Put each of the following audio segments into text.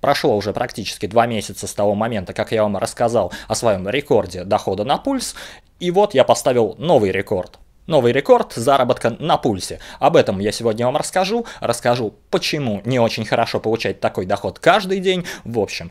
Прошло уже практически два месяца с того момента, как я вам рассказал о своем рекорде дохода на пульс, и вот я поставил новый рекорд. Новый рекорд заработка на пульсе. Об этом я сегодня вам расскажу. Расскажу, почему не очень хорошо получать такой доход каждый день. В общем,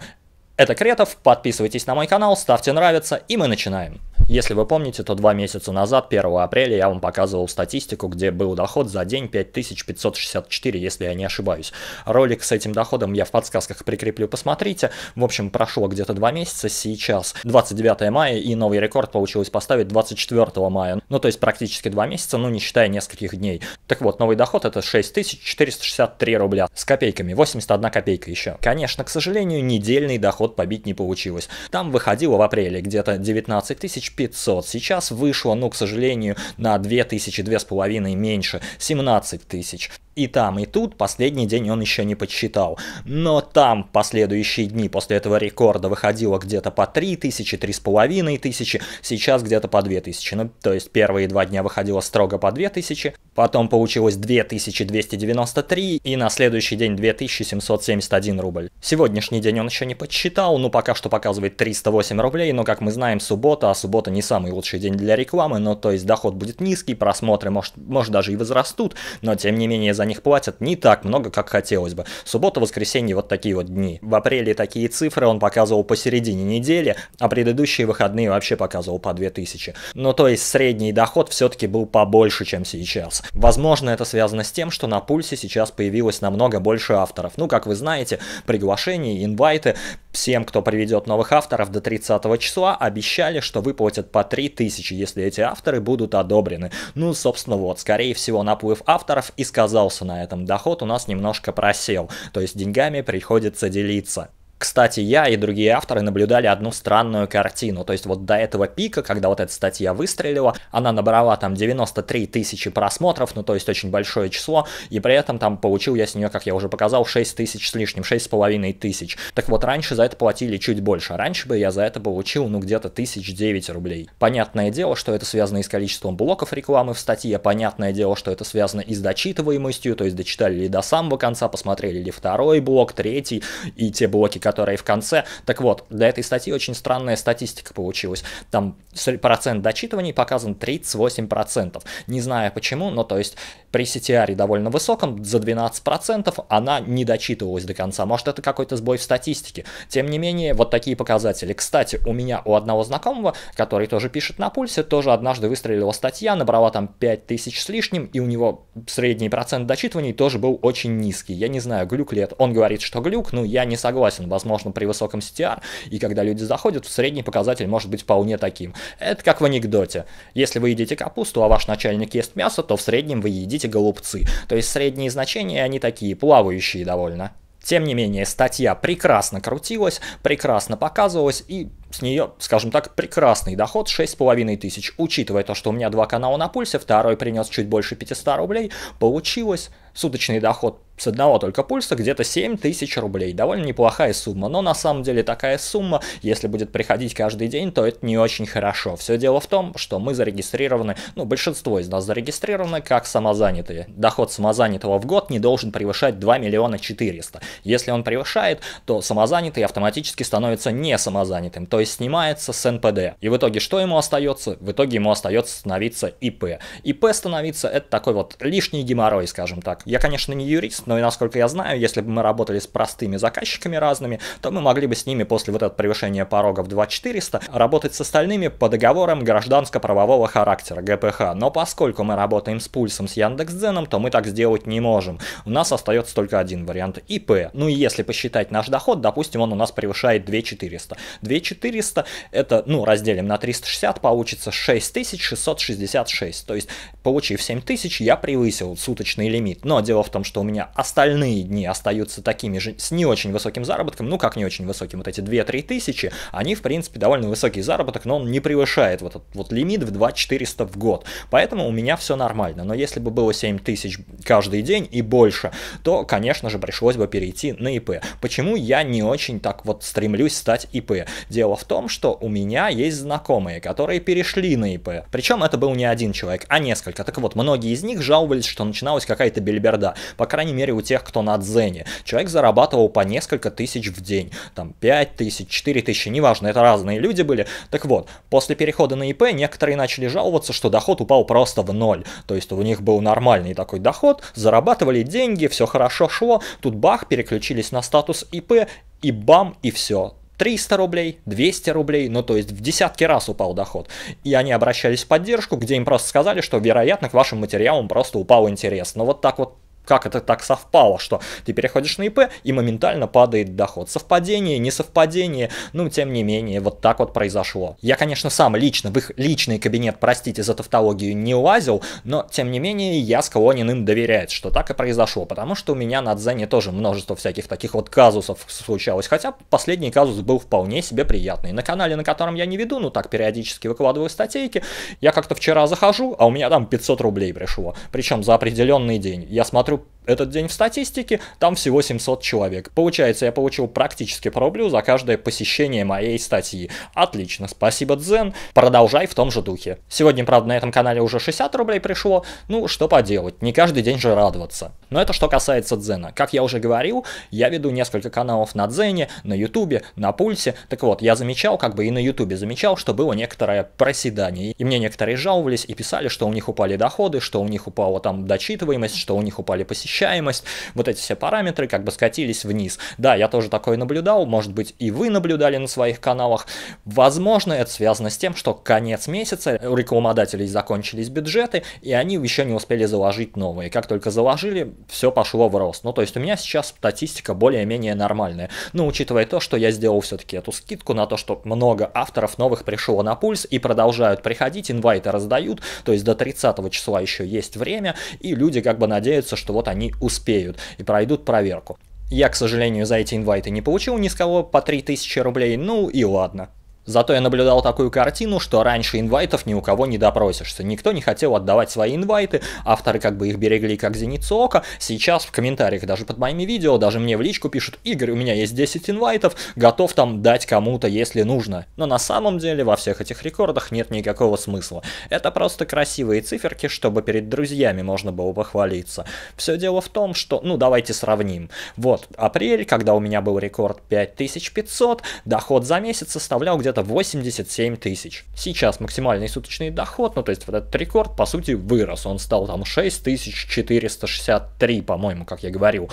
это Кретов. Подписывайтесь на мой канал, ставьте нравится, и мы начинаем. Если вы помните, то два месяца назад, 1 апреля, я вам показывал статистику, где был доход за день 5564, если я не ошибаюсь. Ролик с этим доходом я в подсказках прикреплю, посмотрите. В общем, прошло где-то два месяца, сейчас 29 мая, и новый рекорд получилось поставить 24 мая. Ну, то есть практически два месяца, ну, не считая нескольких дней. Так вот, новый доход это 6463 рубля с копейками, 81 копейка еще. Конечно, к сожалению, недельный доход побить не получилось. Там выходило в апреле где-то 19 тысяч 500. Сейчас вышло, ну, к сожалению, на 2000, 2500 меньше, 17 тысяч и там, и тут последний день он еще не подсчитал. Но там последующие дни после этого рекорда выходило где-то по 3 тысячи, 3,5 тысячи, сейчас где-то по 2 тысячи. Ну, то есть первые два дня выходило строго по 2 тысячи, потом получилось 2293 и на следующий день 2771 рубль. Сегодняшний день он еще не подсчитал, но ну, пока что показывает 308 рублей, но как мы знаем, суббота, а суббота не самый лучший день для рекламы, но то есть доход будет низкий, просмотры может, может даже и возрастут, но тем не менее за них платят не так много, как хотелось бы. Суббота, воскресенье вот такие вот дни. В апреле такие цифры он показывал посередине недели, а предыдущие выходные вообще показывал по 2000. Ну то есть средний доход все-таки был побольше, чем сейчас. Возможно, это связано с тем, что на пульсе сейчас появилось намного больше авторов. Ну, как вы знаете, приглашения, инвайты всем, кто приведет новых авторов до 30 числа, обещали, что выплатят по 3000, если эти авторы будут одобрены. Ну, собственно, вот, скорее всего, наплыв авторов и сказал поднялся на этом доход, у нас немножко просел. То есть деньгами приходится делиться. Кстати, я и другие авторы наблюдали одну странную картину. То есть вот до этого пика, когда вот эта статья выстрелила, она набрала там 93 тысячи просмотров, ну то есть очень большое число, и при этом там получил я с нее, как я уже показал, 6 тысяч с лишним, 6,5 тысяч. Так вот раньше за это платили чуть больше. Раньше бы я за это получил ну где-то 1009 рублей. Понятное дело, что это связано и с количеством блоков рекламы в статье, понятное дело, что это связано и с дочитываемостью, то есть дочитали ли до самого конца, посмотрели ли второй блок, третий, и те блоки, которая в конце. Так вот, для этой статьи очень странная статистика получилась. Там процент дочитываний показан 38%. Не знаю почему, но то есть при CTR довольно высоком, за 12% она не дочитывалась до конца. Может, это какой-то сбой в статистике. Тем не менее, вот такие показатели. Кстати, у меня у одного знакомого, который тоже пишет на пульсе, тоже однажды выстрелила статья, набрала там 5000 с лишним, и у него средний процент дочитываний тоже был очень низкий. Я не знаю, глюк ли это. Он говорит, что глюк, ну я не согласен, возможно, при высоком CTR, и когда люди заходят, средний показатель может быть вполне таким. Это как в анекдоте. Если вы едите капусту, а ваш начальник ест мясо, то в среднем вы едите голубцы. То есть средние значения, они такие плавающие довольно. Тем не менее, статья прекрасно крутилась, прекрасно показывалась и с нее, скажем так, прекрасный доход 6,5 тысяч. Учитывая то, что у меня два канала на пульсе, второй принес чуть больше 500 рублей, получилось суточный доход с одного только пульса где-то 7 тысяч рублей. Довольно неплохая сумма, но на самом деле такая сумма, если будет приходить каждый день, то это не очень хорошо. Все дело в том, что мы зарегистрированы, ну большинство из нас зарегистрированы как самозанятые. Доход самозанятого в год не должен превышать 2 миллиона 400. Если он превышает, то самозанятый автоматически становится не самозанятым, то есть снимается с НПД. И в итоге что ему остается? В итоге ему остается становиться ИП. ИП становиться это такой вот лишний геморрой, скажем так. Я, конечно, не юрист, но и насколько я знаю, если бы мы работали с простыми заказчиками разными, то мы могли бы с ними после вот этого превышения порога в 2400 работать с остальными по договорам гражданско-правового характера, ГПХ. Но поскольку мы работаем с пульсом с Яндекс.Дзеном, то мы так сделать не можем. У нас остается только один вариант ИП. Ну и если посчитать наш доход, допустим, он у нас превышает 2400. 2400 400, это, ну, разделим на 360, получится 6666. То есть, получив 7000, я превысил суточный лимит. Но дело в том, что у меня остальные дни остаются такими же, с не очень высоким заработком, ну, как не очень высоким, вот эти 2-3 тысячи, они, в принципе, довольно высокий заработок, но он не превышает вот этот вот лимит в 2400 в год. Поэтому у меня все нормально. Но если бы было 7000 каждый день и больше, то, конечно же, пришлось бы перейти на ИП. Почему я не очень так вот стремлюсь стать ИП? Дело в том, что у меня есть знакомые, которые перешли на ИП. Причем это был не один человек, а несколько. Так вот, многие из них жаловались, что начиналась какая-то бельберда. По крайней мере, у тех, кто на Дзене. Человек зарабатывал по несколько тысяч в день. Там 5 тысяч, 4 тысячи, неважно, это разные люди были. Так вот, после перехода на ИП некоторые начали жаловаться, что доход упал просто в ноль. То есть у них был нормальный такой доход, зарабатывали деньги, все хорошо шло. Тут бах, переключились на статус ИП, и бам, и все 300 рублей, 200 рублей, ну то есть в десятки раз упал доход. И они обращались в поддержку, где им просто сказали, что вероятно к вашим материалам просто упал интерес. Но вот так вот как это так совпало, что ты переходишь на ИП и моментально падает доход. Совпадение, несовпадение, ну, тем не менее, вот так вот произошло. Я, конечно, сам лично в их личный кабинет, простите за тавтологию, не лазил, но, тем не менее, я склонен им доверять, что так и произошло, потому что у меня на Дзене тоже множество всяких таких вот казусов случалось, хотя последний казус был вполне себе приятный. На канале, на котором я не веду, ну, так периодически выкладываю статейки, я как-то вчера захожу, а у меня там 500 рублей пришло, причем за определенный день. Я смотрю этот день в статистике, там всего 700 человек. Получается, я получил практически по рублю за каждое посещение моей статьи. Отлично, спасибо, Дзен, продолжай в том же духе. Сегодня, правда, на этом канале уже 60 рублей пришло, ну, что поделать, не каждый день же радоваться. Но это что касается Дзена. Как я уже говорил, я веду несколько каналов на Дзене, на Ютубе, на Пульсе. Так вот, я замечал, как бы и на Ютубе замечал, что было некоторое проседание. И мне некоторые жаловались и писали, что у них упали доходы, что у них упала там дочитываемость, что у них упали посещения посещаемость, вот эти все параметры как бы скатились вниз. Да, я тоже такое наблюдал, может быть и вы наблюдали на своих каналах. Возможно, это связано с тем, что конец месяца у рекламодателей закончились бюджеты, и они еще не успели заложить новые. Как только заложили, все пошло в рост. Ну, то есть у меня сейчас статистика более-менее нормальная. Но учитывая то, что я сделал все-таки эту скидку на то, что много авторов новых пришло на пульс и продолжают приходить, инвайты раздают, то есть до 30 числа еще есть время, и люди как бы надеются, что вот они успеют и пройдут проверку. Я, к сожалению, за эти инвайты не получил ни с кого по 3000 рублей, ну и ладно. Зато я наблюдал такую картину, что раньше инвайтов ни у кого не допросишься. Никто не хотел отдавать свои инвайты, авторы как бы их берегли как зеницу ока. Сейчас в комментариях даже под моими видео, даже мне в личку пишут, Игорь, у меня есть 10 инвайтов, готов там дать кому-то, если нужно. Но на самом деле во всех этих рекордах нет никакого смысла. Это просто красивые циферки, чтобы перед друзьями можно было похвалиться. Все дело в том, что, ну давайте сравним. Вот, апрель, когда у меня был рекорд 5500, доход за месяц составлял где то где-то 87 тысяч. Сейчас максимальный суточный доход, ну то есть вот этот рекорд по сути вырос, он стал там 6463, по-моему, как я говорил.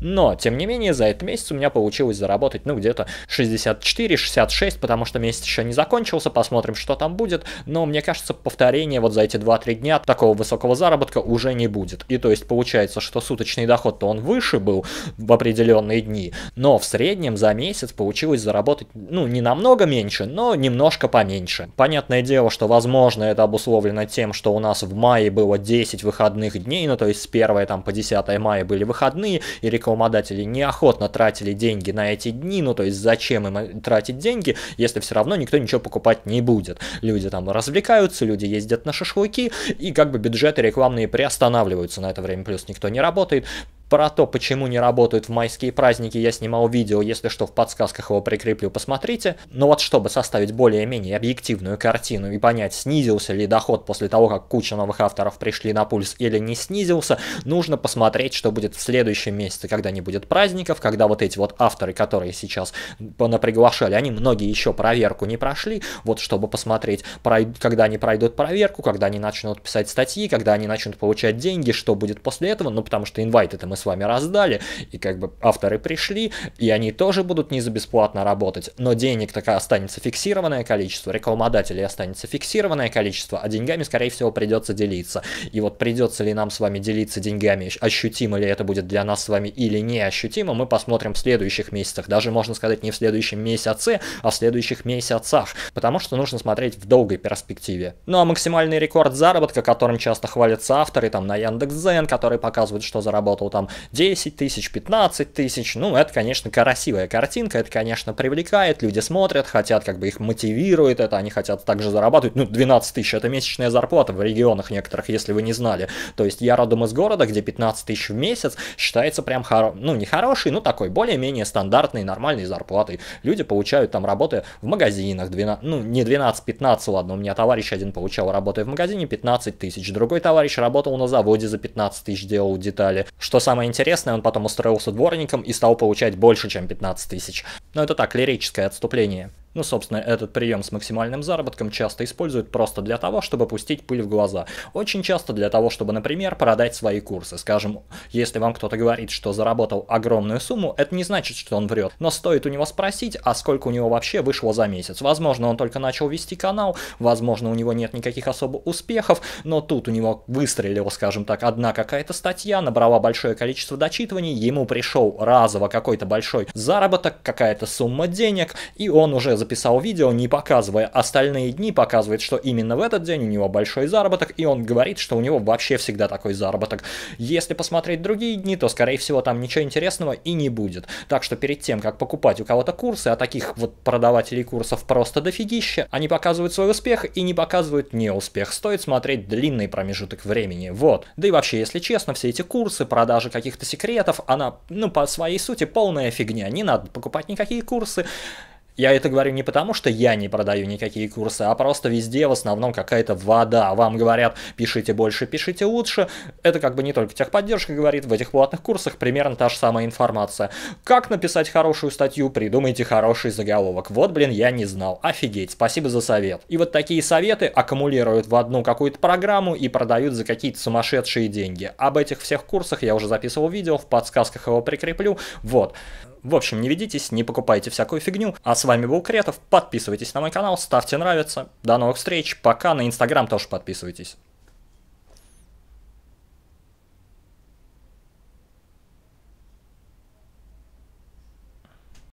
Но, тем не менее, за этот месяц у меня получилось заработать, ну, где-то 64-66, потому что месяц еще не закончился, посмотрим, что там будет. Но, мне кажется, повторение вот за эти 2-3 дня такого высокого заработка уже не будет. И то есть получается, что суточный доход-то он выше был в определенные дни, но в среднем за месяц получилось заработать, ну, не намного меньше, но немножко поменьше. Понятное дело, что, возможно, это обусловлено тем, что у нас в мае было 10 выходных дней, ну, то есть с 1 там по 10 мая были выходные, и реклама рекламодатели неохотно тратили деньги на эти дни, ну то есть зачем им э, тратить деньги, если все равно никто ничего покупать не будет. Люди там развлекаются, люди ездят на шашлыки, и как бы бюджеты рекламные приостанавливаются на это время, плюс никто не работает, про то, почему не работают в майские праздники, я снимал видео, если что, в подсказках его прикреплю, посмотрите. Но вот чтобы составить более-менее объективную картину и понять, снизился ли доход после того, как куча новых авторов пришли на пульс или не снизился, нужно посмотреть, что будет в следующем месяце, когда не будет праздников, когда вот эти вот авторы, которые сейчас наприглашали, они многие еще проверку не прошли, вот чтобы посмотреть, когда они пройдут проверку, когда они начнут писать статьи, когда они начнут получать деньги, что будет после этого, ну потому что инвайт это мы с вами раздали, и как бы авторы пришли, и они тоже будут не за бесплатно работать, но денег такая останется фиксированное количество, рекламодателей останется фиксированное количество, а деньгами, скорее всего, придется делиться. И вот придется ли нам с вами делиться деньгами, ощутимо ли это будет для нас с вами или неощутимо, мы посмотрим в следующих месяцах, даже можно сказать не в следующем месяце, а в следующих месяцах, потому что нужно смотреть в долгой перспективе. Ну а максимальный рекорд заработка, которым часто хвалятся авторы, там на Яндекс.Зен, который показывает, что заработал там 10 тысяч, 15 тысяч, ну, это, конечно, красивая картинка, это, конечно, привлекает, люди смотрят, хотят, как бы их мотивирует это, они хотят также зарабатывать, ну, 12 тысяч, это месячная зарплата в регионах некоторых, если вы не знали, то есть я родом из города, где 15 тысяч в месяц считается прям, хоро... ну, не хороший, ну, такой, более-менее стандартной, нормальной зарплатой, люди получают там работы в магазинах, 12, ну, не 12-15, ладно, у меня товарищ один получал работы в магазине 15 тысяч, другой товарищ работал на заводе за 15 тысяч, делал детали, что самое самое интересное, он потом устроился дворником и стал получать больше, чем 15 тысяч. Но это так, лирическое отступление. Ну, собственно, этот прием с максимальным заработком часто используют просто для того, чтобы пустить пыль в глаза. Очень часто для того, чтобы, например, продать свои курсы. Скажем, если вам кто-то говорит, что заработал огромную сумму, это не значит, что он врет. Но стоит у него спросить, а сколько у него вообще вышло за месяц. Возможно, он только начал вести канал, возможно, у него нет никаких особо успехов, но тут у него выстрелила, скажем так, одна какая-то статья, набрала большое количество дочитываний, ему пришел разово какой-то большой заработок, какая-то сумма денег, и он уже записал видео, не показывая остальные дни, показывает, что именно в этот день у него большой заработок, и он говорит, что у него вообще всегда такой заработок. Если посмотреть другие дни, то, скорее всего, там ничего интересного и не будет. Так что перед тем, как покупать у кого-то курсы, а таких вот продавателей курсов просто дофигища, они показывают свой успех и не показывают неуспех. Стоит смотреть длинный промежуток времени, вот. Да и вообще, если честно, все эти курсы, продажи каких-то секретов, она, ну, по своей сути, полная фигня. Не надо покупать никакие курсы, я это говорю не потому, что я не продаю никакие курсы, а просто везде в основном какая-то вода. Вам говорят, пишите больше, пишите лучше. Это как бы не только техподдержка говорит, в этих платных курсах примерно та же самая информация. Как написать хорошую статью, придумайте хороший заголовок. Вот, блин, я не знал. Офигеть, спасибо за совет. И вот такие советы аккумулируют в одну какую-то программу и продают за какие-то сумасшедшие деньги. Об этих всех курсах я уже записывал видео, в подсказках его прикреплю. Вот. В общем, не ведитесь, не покупайте всякую фигню. А с вами был Кретов, подписывайтесь на мой канал, ставьте нравится. До новых встреч, пока, на инстаграм тоже подписывайтесь.